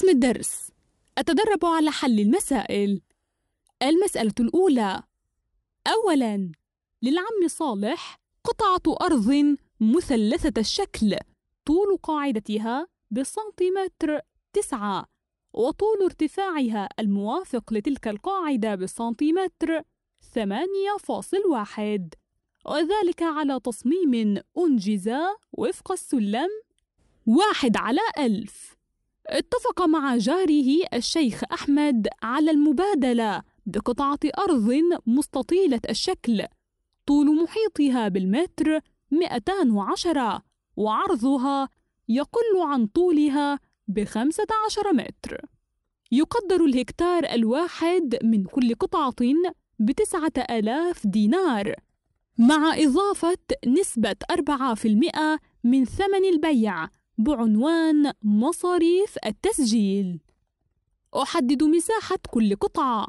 اسم الدرس أتدرب على حل المسائل المسألة الأولى أولاً للعم صالح قطعة أرض مثلثة الشكل طول قاعدتها بسنتيمتر تسعة وطول ارتفاعها الموافق لتلك القاعدة بسنتيمتر ثمانية فاصل واحد وذلك على تصميم أنجز وفق السلم واحد على ألف اتفق مع جاره الشيخ أحمد على المبادلة بقطعة أرض مستطيلة الشكل طول محيطها بالمتر 210 وعرضها يقل عن طولها بخمسة عشر متر يقدر الهكتار الواحد من كل قطعة ب 9000 دينار مع إضافة نسبة أربعة في المئة من ثمن البيع بعنوان مصاريف التسجيل أحدد مساحة كل قطعة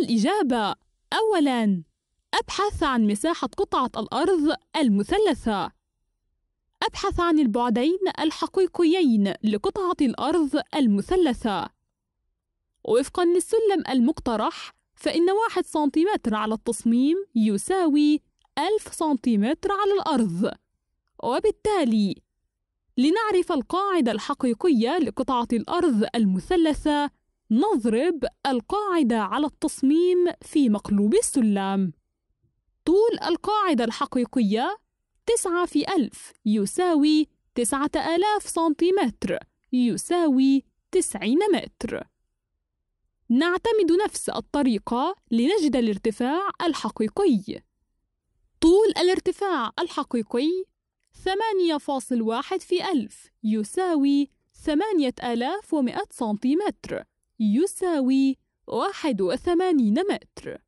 الإجابة أولاً أبحث عن مساحة قطعة الأرض المثلثة أبحث عن البعدين الحقيقيين لقطعة الأرض المثلثة وفقا للسلم المقترح فإن واحد سنتيمتر على التصميم يساوي ألف سنتيمتر على الأرض وبالتالي لنعرف القاعدة الحقيقية لقطعة الأرض المثلثة نضرب القاعدة على التصميم في مقلوب السلم طول القاعدة الحقيقية تسعة في ألف يساوي تسعة آلاف سنتيمتر يساوي تسعين متر نعتمد نفس الطريقة لنجد الارتفاع الحقيقي. طول الارتفاع الحقيقي 8.1 في ألف يساوي 8100 سنتيمتر يساوي 81 متر.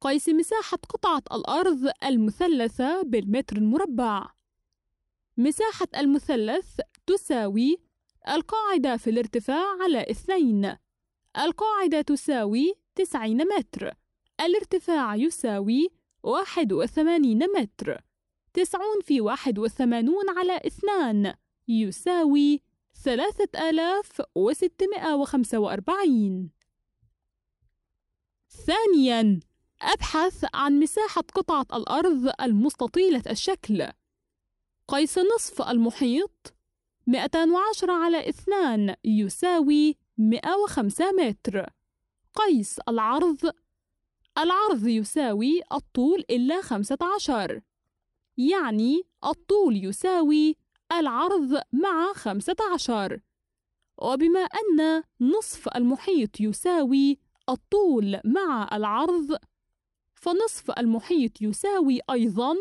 قيس مساحة قطعة الأرض المثلثة بالمتر المربع. مساحة المثلث تساوي القاعدة في الارتفاع على 2 القاعدة تساوي 90 متر الارتفاع يساوي 81 متر 90 في 81 على 2 يساوي 3645 ثانياً أبحث عن مساحة قطعة الأرض المستطيلة الشكل قيس نصف المحيط 210 على 2 يساوي 105 متر قيس العرض العرض يساوي الطول إلا 15 يعني الطول يساوي العرض مع 15 وبما أن نصف المحيط يساوي الطول مع العرض فنصف المحيط يساوي أيضا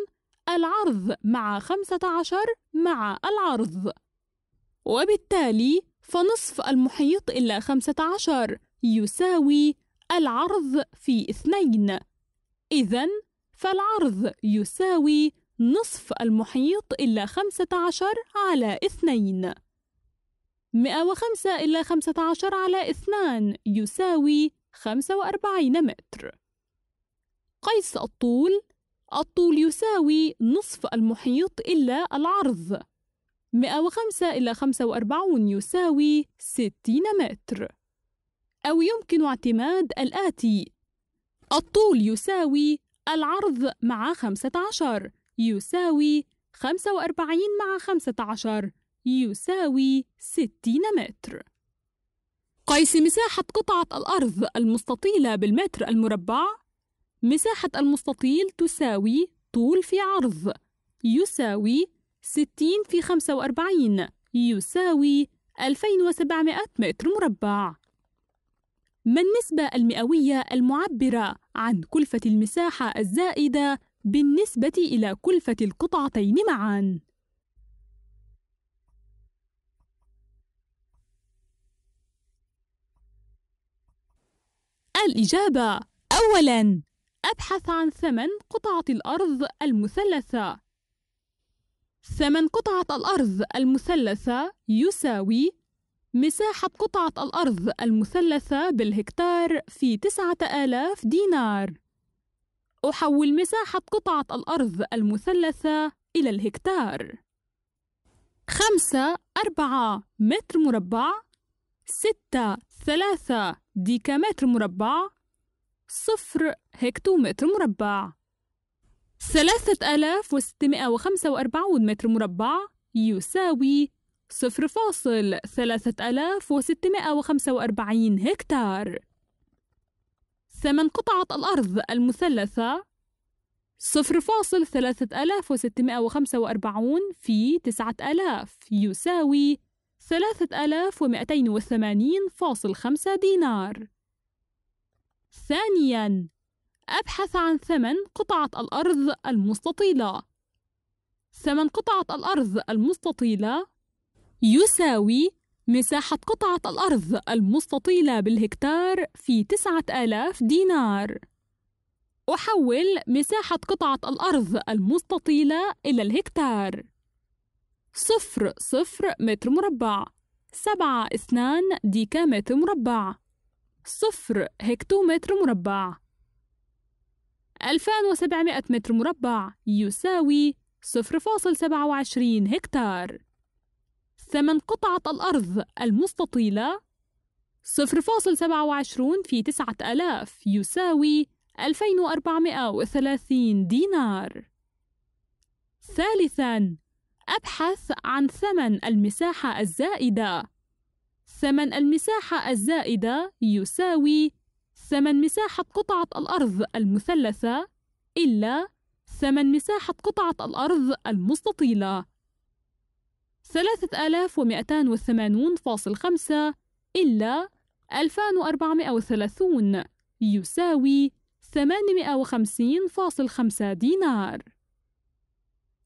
العرض مع 15 مع العرض وبالتالي فنصف المحيط إلا 15 يساوي العرض في 2 إذا فالعرض يساوي نصف المحيط إلا 15 على 2 105 إلا 15 على 2 يساوي 45 متر قيس الطول الطول يساوي نصف المحيط إلا العرض 105 إلى 45 يساوي 60 متر أو يمكن اعتماد الآتي الطول يساوي العرض مع 15 يساوي 45 مع 15 يساوي 60 متر قيس مساحة قطعة الأرض المستطيلة بالمتر المربع مساحة المستطيل تساوي طول في عرض يساوي 60 في 45 يساوي 2700 متر مربع ما النسبة المئوية المعبرة عن كلفة المساحة الزائدة بالنسبة إلى كلفة القطعتين معاً؟ الإجابة أولاً أبحث عن ثمن قطعة الأرض المثلثة ثمن قطعة الأرض المثلثة يساوي مساحة قطعة الأرض المثلثة بالهكتار في تسعة آلاف دينار أحول مساحة قطعة الأرض المثلثة إلى الهكتار خمسة أربعة متر مربع ستة ثلاثة ديكامتر مربع صفر هكتومتر مربع 3645 متر مربع يساوي صفر فاصل ثلاثة آلاف وستمائة وخمسة وأربعين هكتار ثمن قطعة الأرض المثلثة صفر فاصل ثلاثة آلاف وستمائة وخمسة وأربعون في تسعة آلاف يساوي ثلاثة آلاف ومائتين وثمانين فاصل خمسة دينار ثانياً أبحث عن ثمن قطعة الأرض المستطيلة ثمن قطعة الأرض المستطيلة يساوي مساحة قطعة الأرض المستطيلة بالهكتار في تسعة آلاف دينار أحول مساحة قطعة الأرض المستطيلة إلى الهكتار صفر صفر متر مربع سبعة اثنان ديكامتر مربع صفر هكتومتر مربع 2700 متر مربع يساوي 0.27 هكتار ثمن قطعة الأرض المستطيلة 0.27 في 9000 يساوي 2430 دينار ثالثاً أبحث عن ثمن المساحة الزائدة ثمن المساحة الزائدة يساوي ثمن مساحة قطعة الأرض المثلثة إلا ثمن مساحة قطعة الأرض المستطيلة 3280.5 إلا 2430 يساوي 850.5 دينار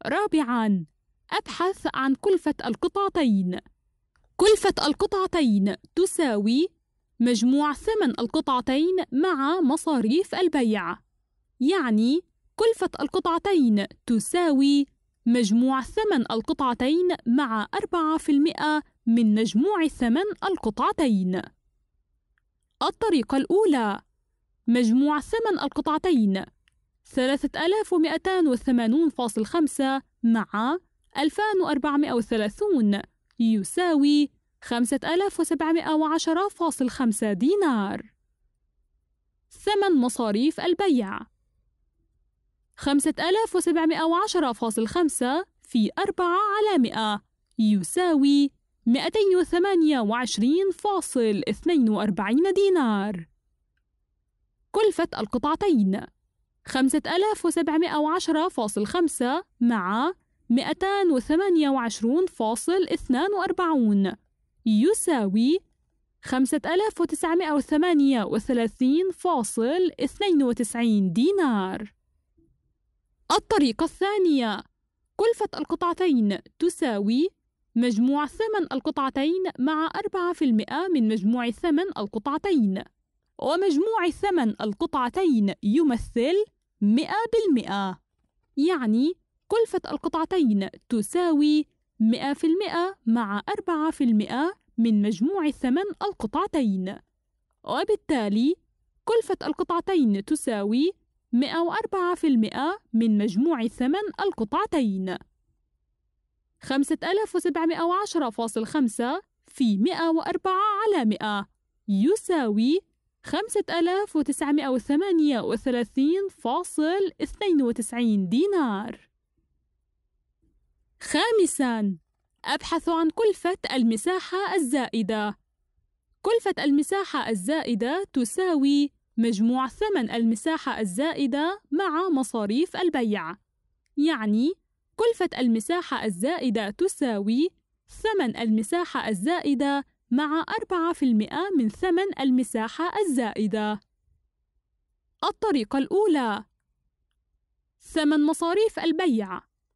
رابعاً أبحث عن كلفة القطعتين كلفة القطعتين تساوي مجموع ثمن القطعتين مع مصاريف البيع يعني كلفة القطعتين تساوي مجموع ثمن القطعتين مع 4% من مجموع ثمن القطعتين الطريقة الأولى مجموع ثمن القطعتين 3280.5 مع 2430 يساوي 5710.5 دينار ثمن مصاريف البيع 5710.5 في 4 على 100 يساوي 228.42 دينار كلفة القطعتين 5710.5 مع 228.42 يساوي 5938.92 دينار الطريقة الثانية كلفة القطعتين تساوي مجموع ثمن القطعتين مع 4% من مجموع ثمن القطعتين ومجموع ثمن القطعتين يمثل 100% يعني كلفة القطعتين تساوي 100% مع 4% من مجموع ثمن القطعتين وبالتالي كلفة القطعتين تساوي 104% من مجموع ثمن القطعتين 5710.5 في 104 على 100 يساوي 5938.92 دينار خامساً أبحث عن كلفة المساحة الزائدة كلفة المساحة الزائدة تساوي مجموع ثمن المساحة الزائدة مع مصاريف البيع يعني كلفة المساحة الزائدة تساوي ثمن المساحة الزائدة مع 4% من ثمن المساحة الزائدة الطريقة الأولى ثمن مصاريف البيع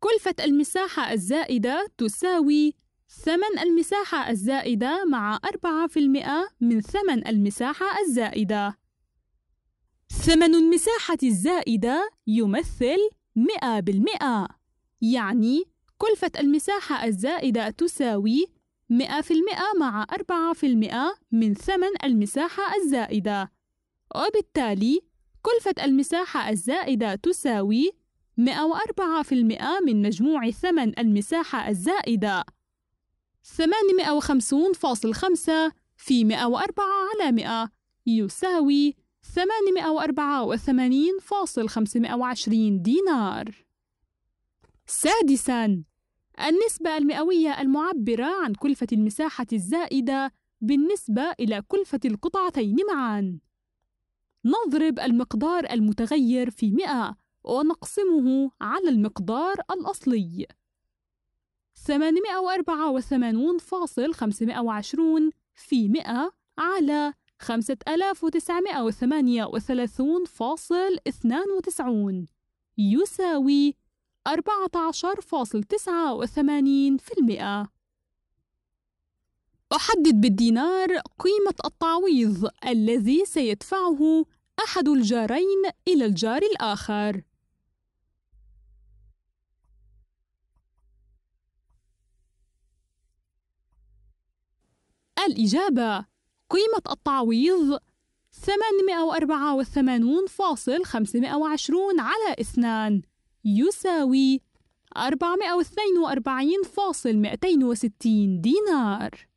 كلفة المساحة الزائدة تساوي ثمن المساحة الزائدة مع 4% من ثمن المساحة الزائدة. ثمن المساحة الزائدة يمثل 100%، يعني كلفة المساحة الزائدة تساوي 100% مع 4% من ثمن المساحة الزائدة، وبالتالي كلفة المساحة الزائدة تساوي 104% من مجموع ثمن المساحة الزائدة 850.5 في 104 على 100 يساوي 884.520 دينار سادساً النسبة المئوية المعبرة عن كلفة المساحة الزائدة بالنسبة إلى كلفة القطعتين معاً نضرب المقدار المتغير في 100 ونقسمه على المقدار الأصلي 884.520 في 100 على 5938.92 يساوي 14.89% أحدد بالدينار قيمة التعويض الذي سيدفعه أحد الجارين إلى الجار الآخر الإجابة قيمة التعويض 884.520 على 2 يساوي 442.260 دينار